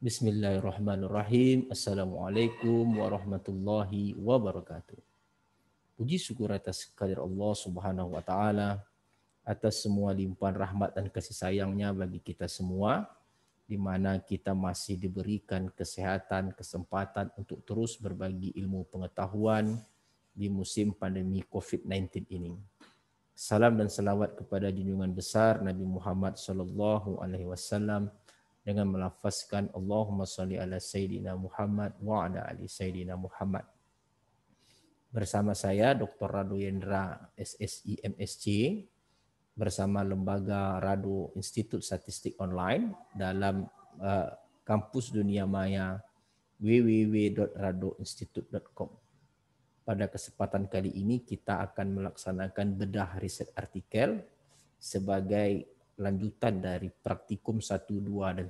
Bismillahirrahmanirrahim. Assalamualaikum warahmatullahi wabarakatuh. Puji syukur atas kadir Allah Subhanahu wa taala atas semua limpahan rahmat dan kasih sayangnya bagi kita semua di mana kita masih diberikan kesehatan, kesempatan untuk terus berbagi ilmu pengetahuan di musim pandemi COVID-19 ini. Salam dan selawat kepada junjungan besar Nabi Muhammad sallallahu alaihi wasallam dengan melafazkan Allahumma salli ala Sayyidina Muhammad wa ala ali Sayyidina Muhammad. Bersama saya Dr. Radu Yendra SSI MSC bersama Lembaga Radu Institut Statistik Online dalam uh, kampus dunia maya www.radoinstitute.com. Pada kesempatan kali ini kita akan melaksanakan bedah riset artikel sebagai lanjutan dari praktikum 1, 2, dan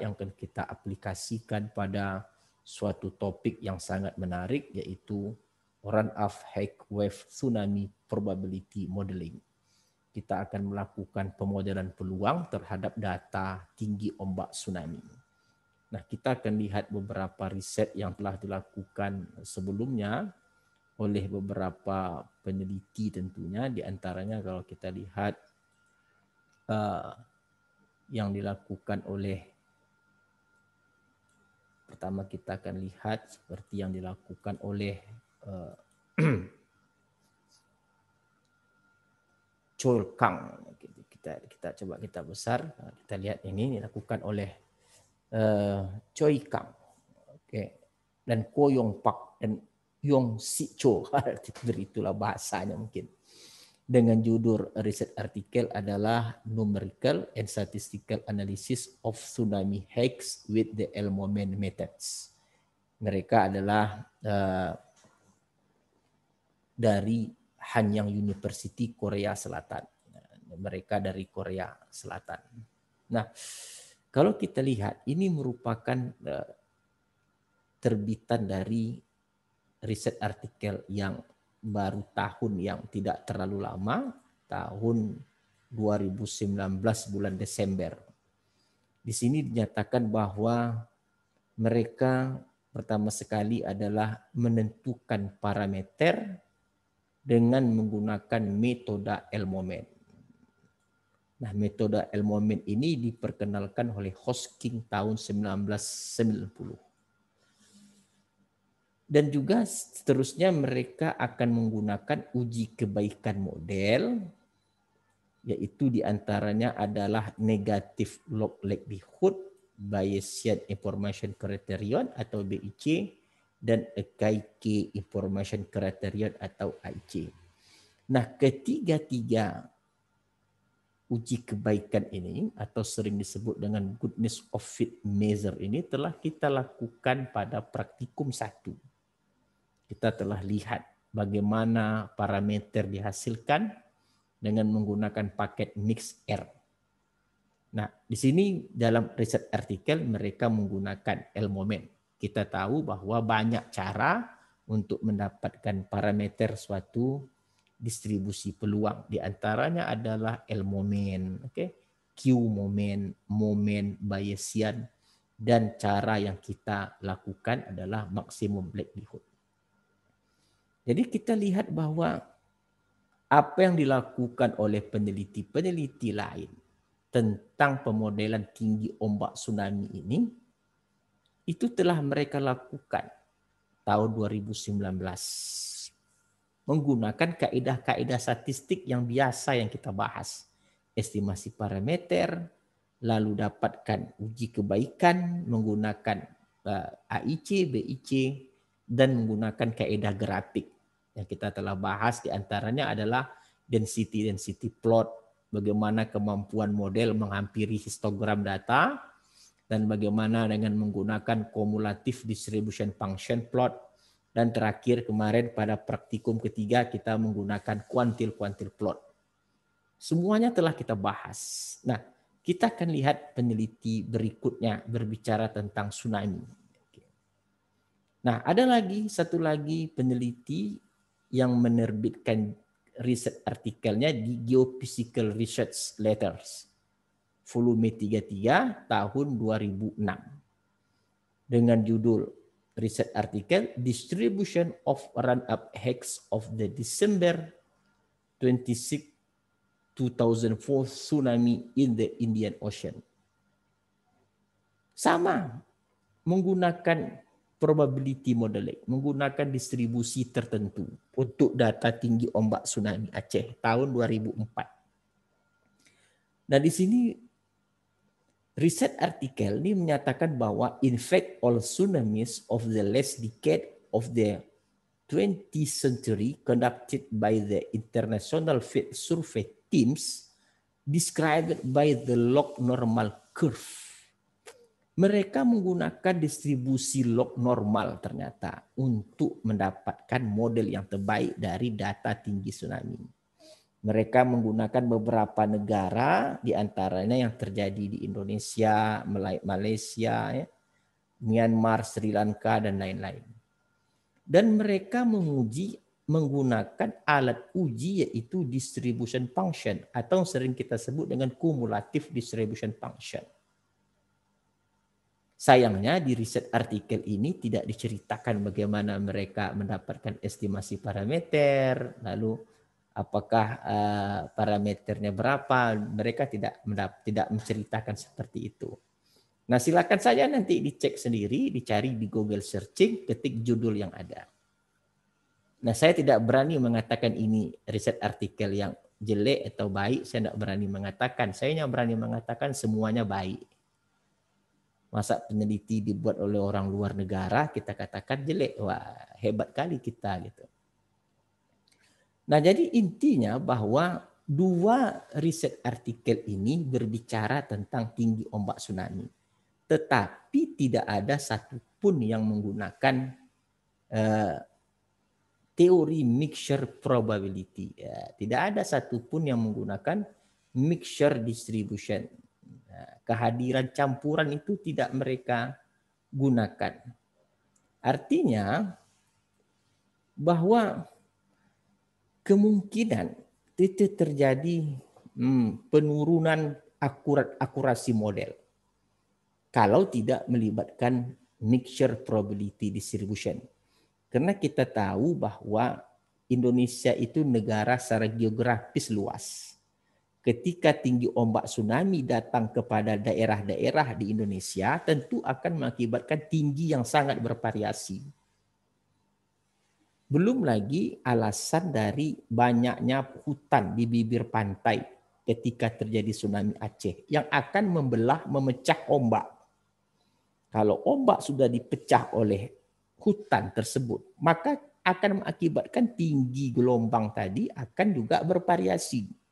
3 yang akan kita aplikasikan pada suatu topik yang sangat menarik yaitu run of Heck Wave Tsunami Probability Modeling. Kita akan melakukan pemodelan peluang terhadap data tinggi ombak tsunami. Nah, kita akan lihat beberapa riset yang telah dilakukan sebelumnya oleh beberapa peneliti tentunya. Di antaranya kalau kita lihat Eh, yang dilakukan oleh pertama kita akan lihat seperti yang dilakukan oleh eh, kang Kita kita coba kita besar, nah, kita lihat ini dilakukan oleh uh, Choi Kang. Oke. Okay. Dan Ko Yong Pak dan Yong Si Cho. Itulah bahasanya mungkin dengan judul riset artikel adalah Numerical and Statistical Analysis of Tsunami Hikes with the El Moment Methods. Mereka adalah uh, dari Hanyang University Korea Selatan. Mereka dari Korea Selatan. Nah, kalau kita lihat ini merupakan uh, terbitan dari riset artikel yang baru tahun yang tidak terlalu lama, tahun 2019 bulan Desember. Di sini dinyatakan bahwa mereka pertama sekali adalah menentukan parameter dengan menggunakan metode Moment. Nah, metode Moment ini diperkenalkan oleh Hosking tahun 1990 dan juga seterusnya mereka akan menggunakan uji kebaikan model yaitu diantaranya adalah negatif log likelihood Bayesian Information Criterion atau BIC dan EKIK Information Criterion atau IC. Nah, ketiga-tiga uji kebaikan ini atau sering disebut dengan goodness of fit measure ini telah kita lakukan pada praktikum satu kita telah lihat bagaimana parameter dihasilkan dengan menggunakan paket mix r. Nah, di sini dalam riset artikel mereka menggunakan l moment. Kita tahu bahwa banyak cara untuk mendapatkan parameter suatu distribusi peluang. Di antaranya adalah moment, oke, okay? Q moment, moment Bayesian, dan cara yang kita lakukan adalah maksimum likelihood. Jadi kita lihat bahwa apa yang dilakukan oleh peneliti-peneliti lain tentang pemodelan tinggi ombak tsunami ini itu telah mereka lakukan tahun 2019 menggunakan kaedah-kaedah statistik yang biasa yang kita bahas estimasi parameter lalu dapatkan uji kebaikan menggunakan eh, AIC, BIC dan menggunakan kaedah grafik yang kita telah bahas diantaranya adalah density-density plot, bagaimana kemampuan model menghampiri histogram data, dan bagaimana dengan menggunakan cumulative distribution function plot. Dan terakhir kemarin pada praktikum ketiga kita menggunakan kuantil-kuantil plot. Semuanya telah kita bahas. Nah, kita akan lihat peneliti berikutnya berbicara tentang tsunami. Nah, ada lagi satu lagi peneliti yang menerbitkan riset artikelnya di Geophysical Research Letters volume 33 tahun 2006 dengan judul riset artikel Distribution of Run-Up Hacks of the December 26 2004 tsunami in the Indian Ocean. Sama menggunakan probability modeling menggunakan distribusi tertentu untuk data tinggi ombak tsunami Aceh tahun 2004. Nah di sini riset artikel ini menyatakan bahwa in fact all tsunamis of the last decade of the 20th century conducted by the International Field Survey Teams described by the log normal curve mereka menggunakan distribusi log normal ternyata untuk mendapatkan model yang terbaik dari data tinggi tsunami. Mereka menggunakan beberapa negara, di antaranya yang terjadi di Indonesia, Malaysia, ya, Myanmar, Sri Lanka, dan lain-lain. Dan mereka menguji menggunakan alat uji yaitu distribution function atau sering kita sebut dengan cumulative distribution function Sayangnya di riset artikel ini tidak diceritakan bagaimana mereka mendapatkan estimasi parameter, lalu apakah eh, parameternya berapa, mereka tidak tidak menceritakan seperti itu. Nah, silakan saja nanti dicek sendiri, dicari di Google searching, ketik judul yang ada. Nah, saya tidak berani mengatakan ini riset artikel yang jelek atau baik, saya tidak berani mengatakan. Saya hanya berani mengatakan semuanya baik Masa peneliti dibuat oleh orang luar negara kita katakan jelek. Wah, hebat kali kita gitu. Nah, jadi intinya bahwa dua riset artikel ini berbicara tentang tinggi ombak tsunami. Tetapi tidak ada satupun yang menggunakan uh, teori mixture probability. Ya, tidak ada satupun yang menggunakan mixture distribution kehadiran campuran itu tidak mereka gunakan. Artinya bahwa kemungkinan itu terjadi hmm, penurunan akurat akurasi model kalau tidak melibatkan mixture probability distribution. Karena kita tahu bahwa Indonesia itu negara secara geografis luas ketika tinggi ombak tsunami datang kepada daerah-daerah di Indonesia tentu akan mengakibatkan tinggi yang sangat bervariasi. Belum lagi alasan dari banyaknya hutan di bibir pantai ketika terjadi tsunami Aceh yang akan membelah memecah ombak. Kalau ombak sudah dipecah oleh hutan tersebut, maka akan mengakibatkan tinggi gelombang tadi akan juga bervariasi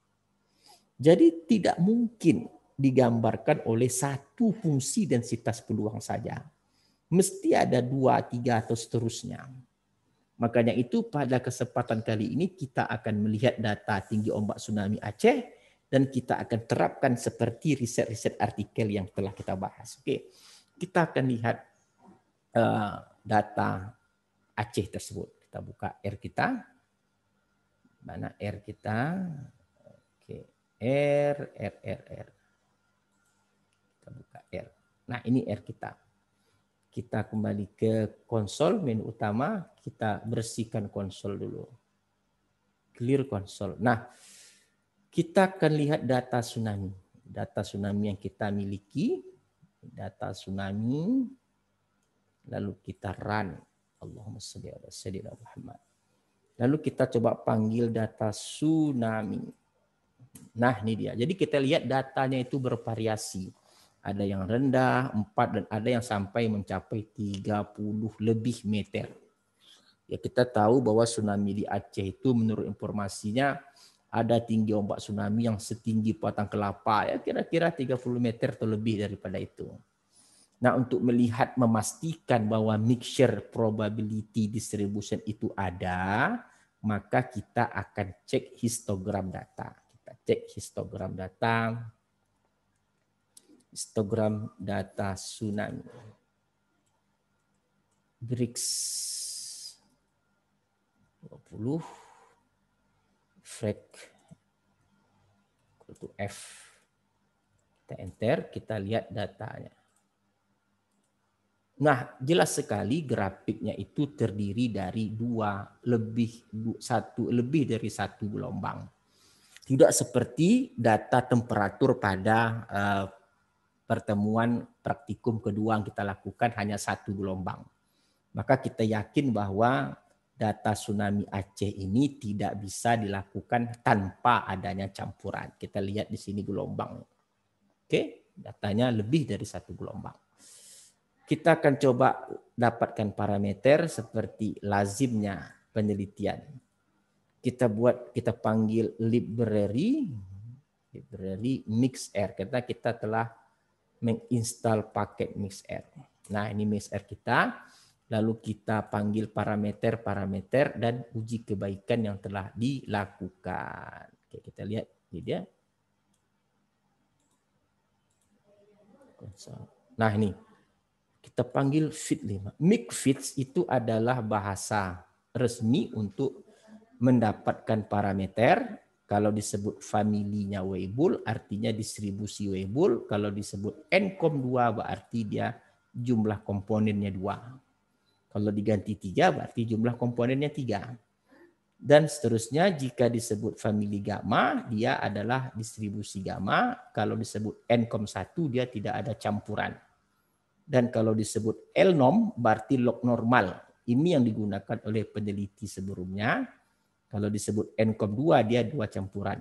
jadi tidak mungkin digambarkan oleh satu fungsi densitas peluang saja. Mesti ada dua, tiga, atau seterusnya. Makanya itu pada kesempatan kali ini kita akan melihat data tinggi ombak tsunami Aceh dan kita akan terapkan seperti riset-riset artikel yang telah kita bahas. Oke, kita akan lihat uh, data Aceh tersebut. Kita buka R kita. Mana R kita? Oke. R, R, R, R. Kita buka R. Nah, ini R kita. Kita kembali ke konsol, menu utama. Kita bersihkan konsol dulu. Clear konsol. Nah, kita akan lihat data tsunami. Data tsunami yang kita miliki. Data tsunami. Lalu kita run. Allahumma salli ala sayyidina Muhammad. Lalu kita coba panggil data tsunami. Nah, ini dia. Jadi kita lihat datanya itu bervariasi. Ada yang rendah 4 dan ada yang sampai mencapai 30 lebih meter. Ya, kita tahu bahwa tsunami di Aceh itu menurut informasinya ada tinggi ombak tsunami yang setinggi batang kelapa ya kira-kira 30 meter atau lebih daripada itu. Nah, untuk melihat memastikan bahwa mixture probability distribution itu ada, maka kita akan cek histogram data cek histogram data, histogram data tsunami. Grix 20 frek itu F. Kita enter, kita lihat datanya. Nah, jelas sekali grafiknya itu terdiri dari dua lebih satu lebih dari satu gelombang tidak seperti data temperatur pada uh, pertemuan praktikum kedua yang kita lakukan hanya satu gelombang. Maka kita yakin bahwa data tsunami Aceh ini tidak bisa dilakukan tanpa adanya campuran. Kita lihat di sini gelombang. Oke, datanya lebih dari satu gelombang. Kita akan coba dapatkan parameter seperti lazimnya penelitian kita buat kita panggil library library r karena kita telah menginstal paket mix r Nah, ini mix r kita. Lalu kita panggil parameter-parameter dan uji kebaikan yang telah dilakukan. Oke, kita lihat ini dia. Nah, ini kita panggil fit 5. Mix fits itu adalah bahasa resmi untuk mendapatkan parameter kalau disebut familinya Weibull artinya distribusi Weibull kalau disebut nkom 2 berarti dia jumlah komponennya dua kalau diganti tiga berarti jumlah komponennya tiga dan seterusnya jika disebut famili gamma dia adalah distribusi gamma kalau disebut nkom 1 dia tidak ada campuran dan kalau disebut L-norm berarti log normal ini yang digunakan oleh peneliti sebelumnya kalau disebut NCOM 2, dia dua campuran.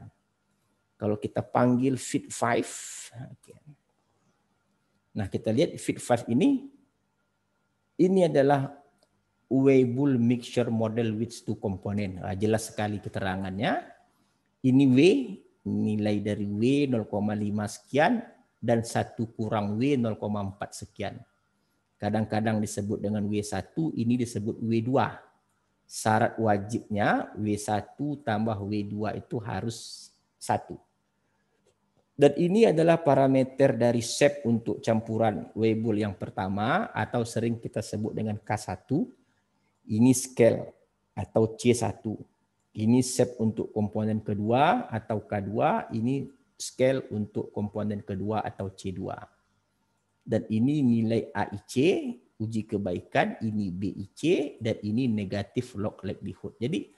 Kalau kita panggil FIT5, nah kita lihat FIT5 ini, ini adalah Weibull Mixture Model with two component. Nah, jelas sekali keterangannya. Ini W, nilai dari W 0,5 sekian, dan satu kurang W 0,4 sekian. Kadang-kadang disebut dengan W1, ini disebut W2 syarat wajibnya W1 tambah W2 itu harus satu. Dan ini adalah parameter dari shape untuk campuran Weibull yang pertama atau sering kita sebut dengan K1. Ini scale atau C1. Ini shape untuk komponen kedua atau K2. Ini scale untuk komponen kedua atau C2. Dan ini nilai AIC uji kebaikan, ini BIC, dan ini negatif log likelihood. Jadi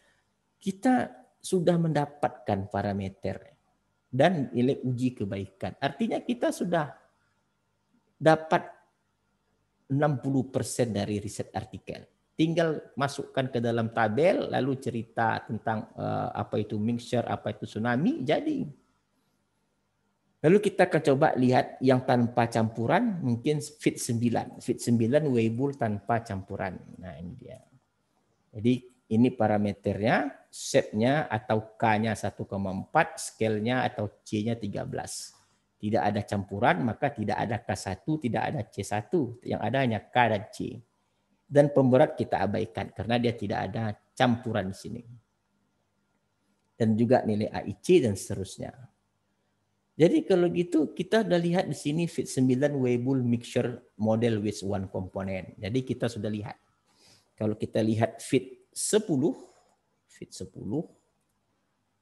kita sudah mendapatkan parameter dan nilai uji kebaikan. Artinya kita sudah dapat 60% dari riset artikel. Tinggal masukkan ke dalam tabel, lalu cerita tentang uh, apa itu mixture, apa itu tsunami, jadi Lalu kita akan coba lihat yang tanpa campuran, mungkin fit 9. Fit 9 Weibull tanpa campuran. Nah ini dia. Jadi ini parameternya, shape-nya atau K-nya 1,4, scale-nya atau C-nya 13. Tidak ada campuran, maka tidak ada K1, tidak ada C1. Yang ada hanya K dan C. Dan pemberat kita abaikan karena dia tidak ada campuran di sini. Dan juga nilai AIC dan seterusnya. Jadi kalau gitu kita sudah lihat di sini fit 9 Weibull mixture model with one component. Jadi kita sudah lihat. Kalau kita lihat fit 10, fit 10.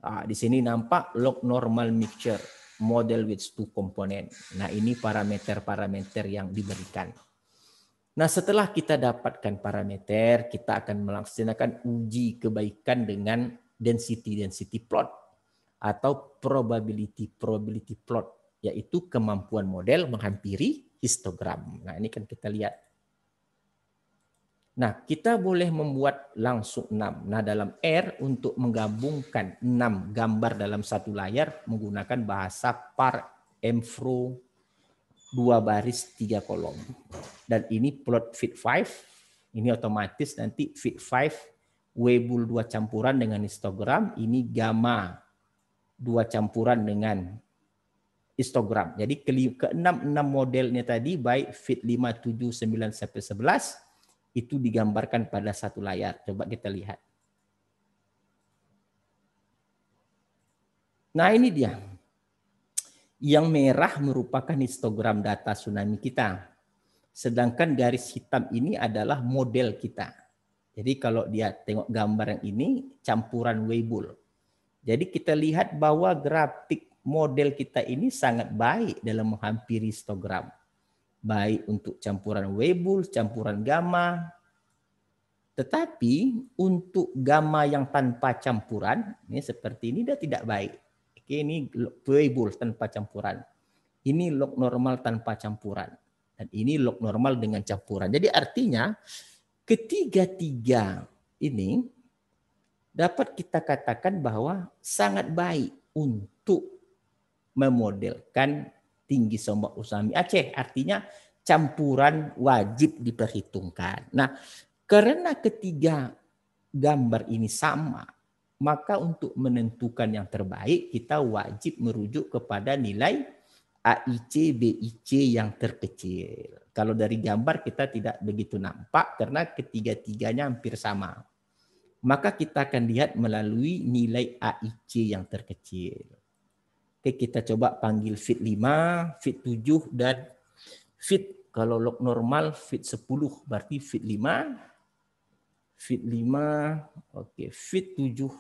Ah, di sini nampak log normal mixture model with two component. Nah, ini parameter-parameter yang diberikan. Nah, setelah kita dapatkan parameter, kita akan melaksanakan uji kebaikan dengan density-density plot atau probability probability plot yaitu kemampuan model menghampiri histogram. Nah, ini kan kita lihat. Nah, kita boleh membuat langsung 6. Nah, dalam R untuk menggabungkan 6 gambar dalam satu layar menggunakan bahasa par mfro dua baris tiga kolom. Dan ini plot fit 5. Ini otomatis nanti fit 5 W dua campuran dengan histogram ini gamma dua campuran dengan histogram. Jadi keenam enam modelnya tadi baik fit 5 7 9 sampai 11 itu digambarkan pada satu layar. Coba kita lihat. Nah, ini dia. Yang merah merupakan histogram data tsunami kita. Sedangkan garis hitam ini adalah model kita. Jadi kalau dia tengok gambar yang ini campuran Weibull jadi kita lihat bahwa grafik model kita ini sangat baik dalam menghampiri histogram. Baik untuk campuran Weibull, campuran gamma. Tetapi untuk gamma yang tanpa campuran, ini seperti ini dah tidak baik. Oke, ini Weibull tanpa campuran. Ini log normal tanpa campuran. Dan ini log normal dengan campuran. Jadi artinya ketiga-tiga ini dapat kita katakan bahwa sangat baik untuk memodelkan tinggi sombak usami Aceh. Artinya campuran wajib diperhitungkan. Nah, karena ketiga gambar ini sama, maka untuk menentukan yang terbaik kita wajib merujuk kepada nilai AIC BIC yang terkecil. Kalau dari gambar kita tidak begitu nampak karena ketiga-tiganya hampir sama maka kita akan lihat melalui nilai AIC yang terkecil. Oke, kita coba panggil fit 5, fit 7, dan fit. Kalau log normal fit 10, berarti fit 5. Fit 5, oke, fit 7.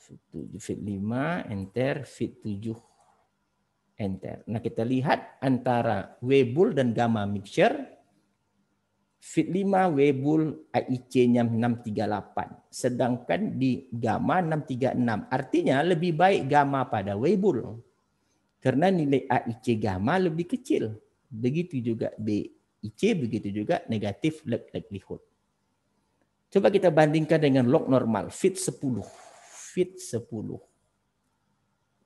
Fit 7, fit 5, enter, fit 7, enter. Nah, kita lihat antara Webull dan gamma mixture Fit 5 Webul AIC-nya 638. Sedangkan di gamma 636. Artinya lebih baik gamma pada Webul. Karena nilai AIC gamma lebih kecil. Begitu juga BIC, begitu juga negatif likelihood. Coba kita bandingkan dengan log normal. Fit 10. Fit 10.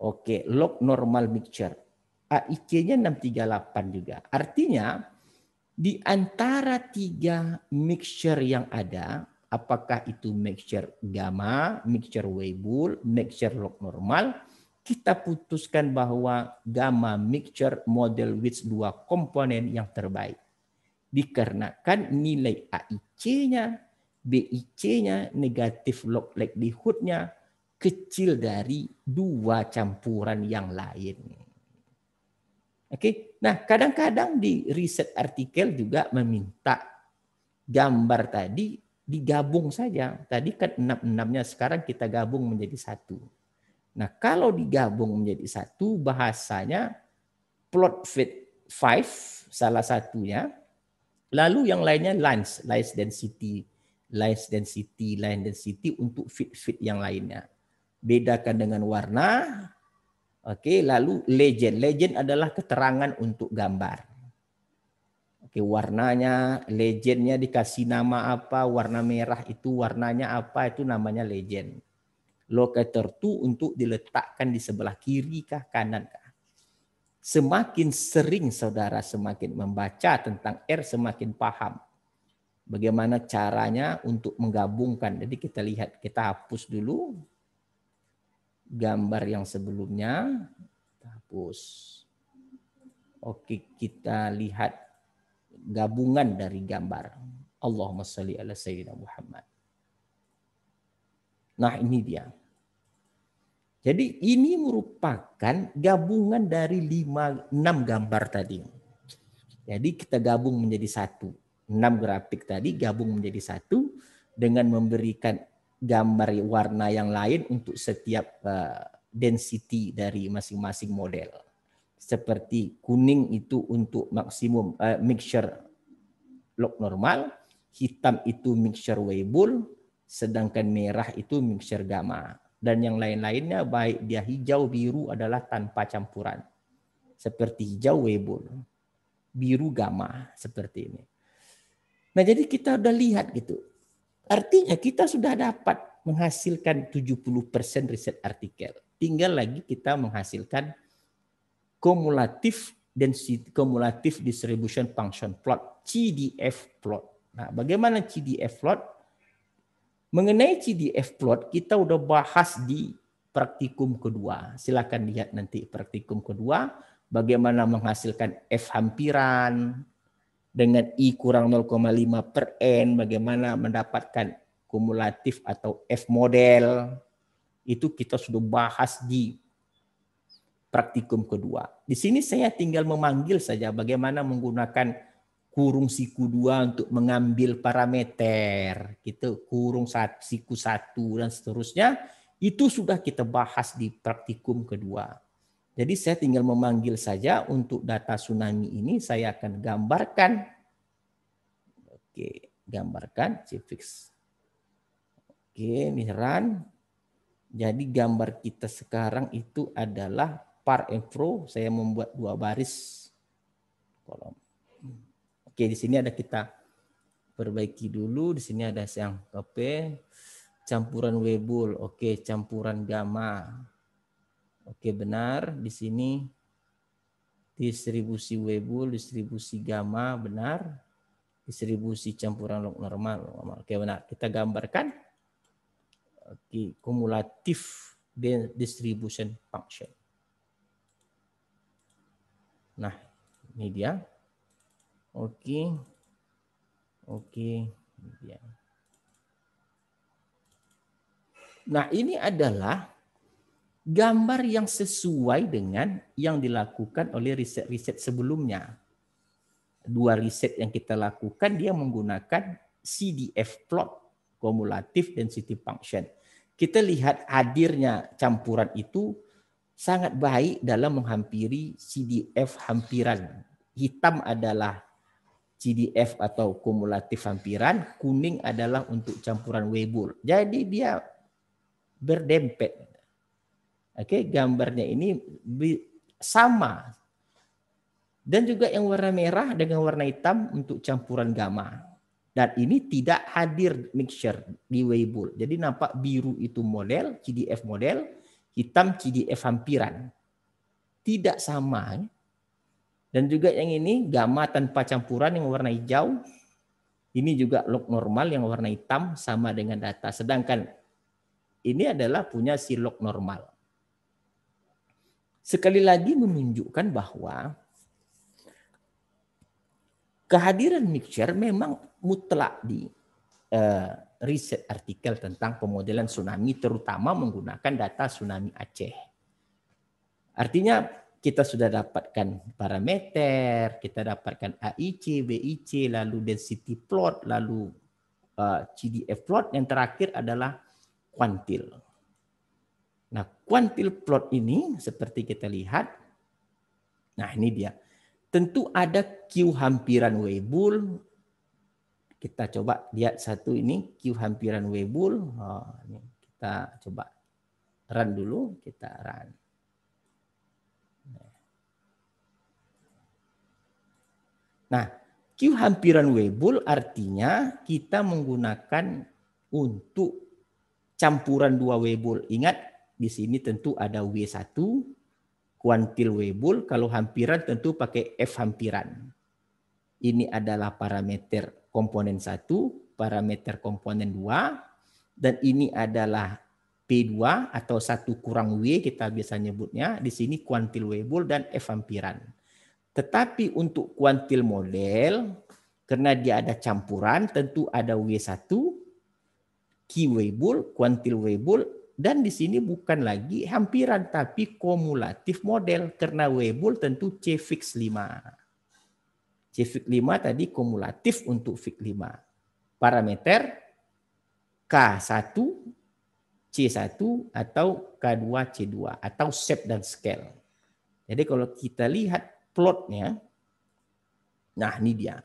Oke, log normal mixture. AIC-nya 638 juga. Artinya di antara tiga mixture yang ada, apakah itu mixture gamma, mixture Weibull, mixture log normal, kita putuskan bahwa gamma mixture model with dua komponen yang terbaik. Dikarenakan nilai AIC-nya, BIC-nya, negatif log likelihood-nya kecil dari dua campuran yang lain. Oke, okay? Nah, kadang-kadang di riset artikel juga meminta gambar tadi digabung saja. Tadi kan enam-enamnya sekarang kita gabung menjadi satu. Nah, kalau digabung menjadi satu, bahasanya plot fit five salah satunya. Lalu yang lainnya lines, lines density, lines density, lines density untuk fit-fit yang lainnya. Bedakan dengan warna, Oke, lalu legend. Legend adalah keterangan untuk gambar. Oke, warnanya, legendnya dikasih nama apa, warna merah itu warnanya apa, itu namanya legend. Locator itu untuk diletakkan di sebelah kiri kah, kanan kah. Semakin sering saudara semakin membaca tentang R, semakin paham. Bagaimana caranya untuk menggabungkan. Jadi kita lihat, kita hapus dulu gambar yang sebelumnya. Hapus. Oke, kita lihat gabungan dari gambar. Allahumma salli ala Sayyidina Muhammad. Nah ini dia. Jadi ini merupakan gabungan dari lima, enam gambar tadi. Jadi kita gabung menjadi satu. Enam grafik tadi gabung menjadi satu dengan memberikan gambar warna yang lain untuk setiap eh, density dari masing-masing model. Seperti kuning itu untuk maksimum uh, mixture log normal, hitam itu mixture Weibull, sedangkan merah itu mixture gamma. Dan yang lain-lainnya baik dia hijau, biru adalah tanpa campuran. Seperti hijau Weibull, biru gamma seperti ini. Nah jadi kita udah lihat gitu Artinya kita sudah dapat menghasilkan 70% riset artikel. Tinggal lagi kita menghasilkan kumulatif dan kumulatif distribution function plot CDF plot. Nah, bagaimana CDF plot? Mengenai CDF plot kita udah bahas di praktikum kedua. Silakan lihat nanti praktikum kedua bagaimana menghasilkan F hampiran, dengan I kurang 0,5 per N, bagaimana mendapatkan kumulatif atau F model, itu kita sudah bahas di praktikum kedua. Di sini saya tinggal memanggil saja bagaimana menggunakan kurung siku dua untuk mengambil parameter, kita gitu, kurung siku satu dan seterusnya, itu sudah kita bahas di praktikum kedua. Jadi saya tinggal memanggil saja untuk data tsunami ini saya akan gambarkan. Oke, gambarkan cfix. Oke, ini run. Jadi gambar kita sekarang itu adalah par and fro. Saya membuat dua baris kolom. Oke, di sini ada kita perbaiki dulu. Di sini ada yang KP campuran webul. Oke, campuran gamma. Oke, benar. Di sini distribusi Weibull, distribusi gamma benar. Distribusi campuran log normal. Oke, benar. Kita gambarkan Oke, kumulatif distribution function. Nah, ini dia. Oke. Oke, ini dia. Nah, ini adalah gambar yang sesuai dengan yang dilakukan oleh riset-riset sebelumnya. Dua riset yang kita lakukan dia menggunakan CDF plot, kumulatif density function. Kita lihat hadirnya campuran itu sangat baik dalam menghampiri CDF hampiran. Hitam adalah CDF atau kumulatif hampiran, kuning adalah untuk campuran Weibull. Jadi dia berdempet Oke, gambarnya ini sama. Dan juga yang warna merah dengan warna hitam untuk campuran gamma. Dan ini tidak hadir mixture di Weibull. Jadi nampak biru itu model, CDF model, hitam CDF hampiran. Tidak sama. Dan juga yang ini gamma tanpa campuran yang warna hijau. Ini juga log normal yang warna hitam sama dengan data. Sedangkan ini adalah punya si log normal sekali lagi menunjukkan bahwa kehadiran mixer memang mutlak di uh, riset artikel tentang pemodelan tsunami terutama menggunakan data tsunami Aceh. Artinya kita sudah dapatkan parameter, kita dapatkan AIC, BIC, lalu density plot, lalu uh, eh, CDF plot, yang terakhir adalah kuantil. Nah, kuantil plot ini seperti kita lihat, nah ini dia. Tentu ada Q hampiran Weibull. Kita coba lihat satu ini Q hampiran Weibull. Oh, ini kita coba run dulu, kita run. Nah, Q hampiran Weibull artinya kita menggunakan untuk campuran dua Weibull. Ingat di sini tentu ada W1, kuantil Weibull, kalau hampiran tentu pakai F hampiran. Ini adalah parameter komponen 1, parameter komponen 2, dan ini adalah P2 atau satu kurang W kita biasa nyebutnya. Di sini kuantil Weibull dan F hampiran. Tetapi untuk kuantil model, karena dia ada campuran, tentu ada W1, Q Weibull, kuantil Weibull, dan di sini bukan lagi hampiran tapi kumulatif model karena Weibull tentu C fix 5. C fix 5 tadi kumulatif untuk fix 5. Parameter K1 C1 atau K2 C2 atau shape dan scale. Jadi kalau kita lihat plotnya nah ini dia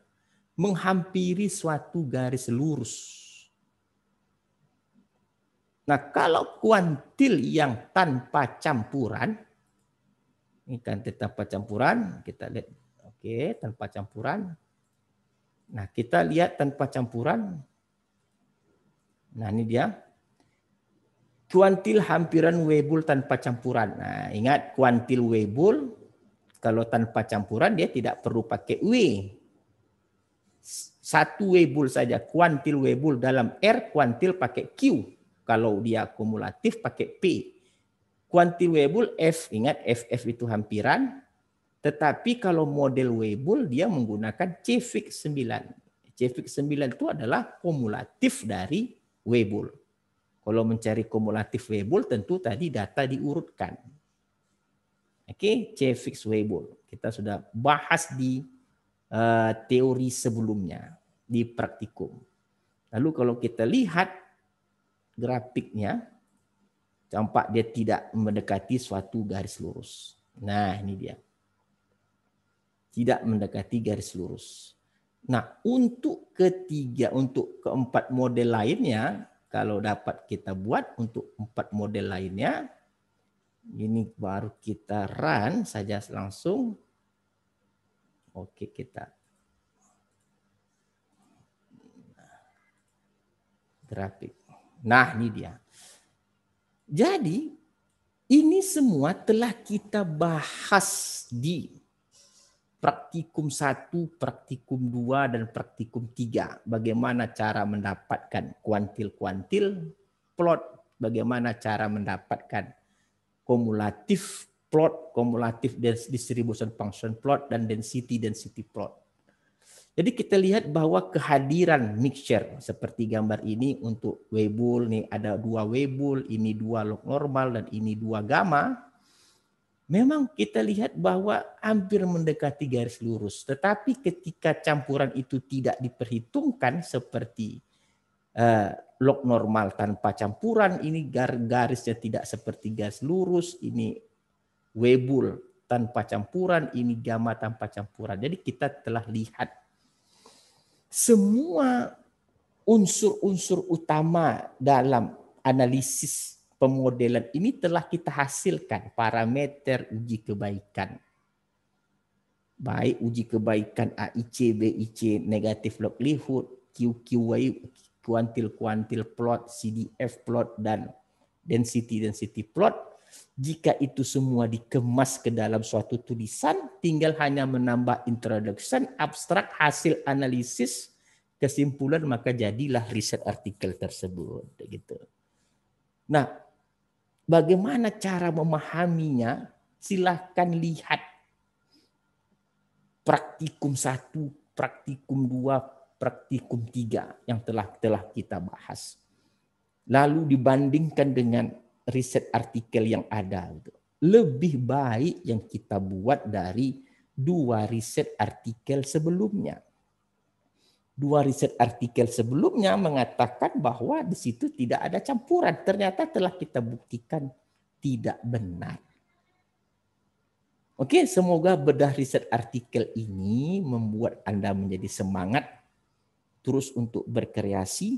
menghampiri suatu garis lurus Nah kalau kuantil yang tanpa campuran, ini kan tanpa campuran, kita lihat, oke tanpa campuran. Nah kita lihat tanpa campuran, nah ini dia, kuantil hampiran webul tanpa campuran. Nah ingat kuantil webul, kalau tanpa campuran dia tidak perlu pakai W. Satu webul saja, kuantil webul dalam R, kuantil pakai Q. Kalau dia kumulatif pakai P. Kuanti Weibull F, ingat FF itu hampiran. Tetapi kalau model Weibull dia menggunakan C Cfix 9. Cfix 9 itu adalah kumulatif dari Weibull. Kalau mencari kumulatif Weibull tentu tadi data diurutkan. Oke, okay? Cfix Weibull. Kita sudah bahas di uh, teori sebelumnya di praktikum. Lalu kalau kita lihat grafiknya tampak dia tidak mendekati suatu garis lurus. Nah, ini dia. Tidak mendekati garis lurus. Nah, untuk ketiga, untuk keempat model lainnya, kalau dapat kita buat untuk empat model lainnya, ini baru kita run saja langsung. Oke, kita grafik. Nah, ini dia. Jadi, ini semua telah kita bahas di praktikum 1, praktikum 2, dan praktikum 3. Bagaimana cara mendapatkan kuantil-kuantil plot, bagaimana cara mendapatkan kumulatif plot, kumulatif distribution function plot, dan density-density plot. Jadi kita lihat bahwa kehadiran mixture seperti gambar ini untuk webul nih ada dua webul, ini dua log normal dan ini dua gamma. Memang kita lihat bahwa hampir mendekati garis lurus, tetapi ketika campuran itu tidak diperhitungkan seperti eh, log normal tanpa campuran, ini gar garisnya tidak seperti garis lurus, ini webul tanpa campuran, ini gamma tanpa campuran. Jadi kita telah lihat semua unsur-unsur utama dalam analisis pemodelan ini telah kita hasilkan parameter uji kebaikan. Baik uji kebaikan AIC, BIC, negatif log likelihood, QQY, kuantil-kuantil plot, CDF plot, dan density-density plot jika itu semua dikemas ke dalam suatu tulisan, tinggal hanya menambah introduction, abstrak, hasil analisis, kesimpulan, maka jadilah riset artikel tersebut. Gitu. Nah, bagaimana cara memahaminya? Silahkan lihat praktikum satu, praktikum dua, praktikum tiga yang telah telah kita bahas. Lalu dibandingkan dengan riset artikel yang ada. Gitu. Lebih baik yang kita buat dari dua riset artikel sebelumnya. Dua riset artikel sebelumnya mengatakan bahwa di situ tidak ada campuran. Ternyata telah kita buktikan tidak benar. Oke, semoga bedah riset artikel ini membuat Anda menjadi semangat terus untuk berkreasi,